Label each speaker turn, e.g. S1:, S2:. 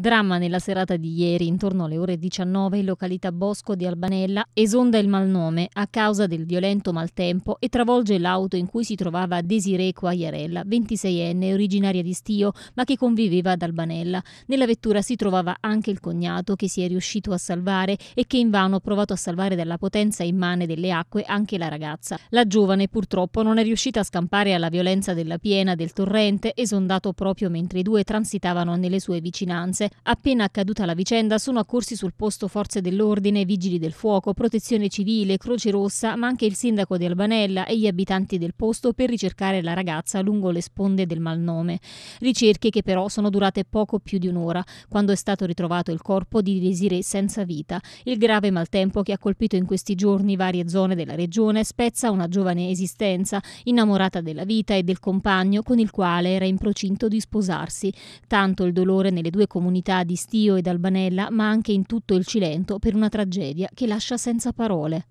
S1: Dramma nella serata di ieri, intorno alle ore 19, in località Bosco di Albanella, esonda il malnome a causa del violento maltempo e travolge l'auto in cui si trovava Desiree Quagliarella, 26enne, originaria di Stio, ma che conviveva ad Albanella. Nella vettura si trovava anche il cognato, che si è riuscito a salvare e che invano ha provato a salvare dalla potenza immane delle acque anche la ragazza. La giovane, purtroppo, non è riuscita a scampare alla violenza della piena del torrente, esondato proprio mentre i due transitavano nelle sue vicinanze Appena accaduta la vicenda sono accorsi sul posto forze dell'ordine, vigili del fuoco, protezione civile, Croce Rossa, ma anche il sindaco di Albanella e gli abitanti del posto per ricercare la ragazza lungo le sponde del malnome. Ricerche che però sono durate poco più di un'ora, quando è stato ritrovato il corpo di Desiree senza vita. Il grave maltempo che ha colpito in questi giorni varie zone della regione spezza una giovane esistenza, innamorata della vita e del compagno con il quale era in procinto di sposarsi. Tanto il dolore nelle due comunità comunità di Stio ed Albanella, ma anche in tutto il Cilento, per una tragedia che lascia senza parole.